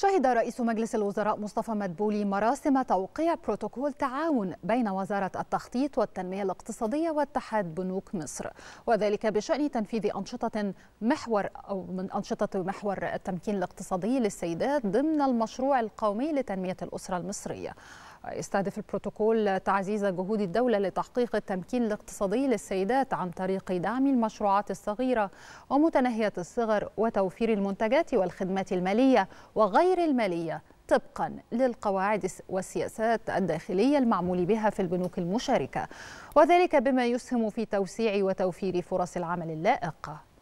شهد رئيس مجلس الوزراء مصطفى مدبولي مراسم توقيع بروتوكول تعاون بين وزارة التخطيط والتنمية الاقتصادية واتحاد بنوك مصر وذلك بشأن تنفيذ أنشطة محور أو من أنشطة محور التمكين الاقتصادي للسيدات ضمن المشروع القومي لتنمية الأسرة المصرية يستهدف البروتوكول تعزيز جهود الدولة لتحقيق التمكين الاقتصادي للسيدات عن طريق دعم المشروعات الصغيرة ومتناهية الصغر وتوفير المنتجات والخدمات المالية وغير المالية طبقا للقواعد والسياسات الداخلية المعمول بها في البنوك المشاركة وذلك بما يسهم في توسيع وتوفير فرص العمل اللائقة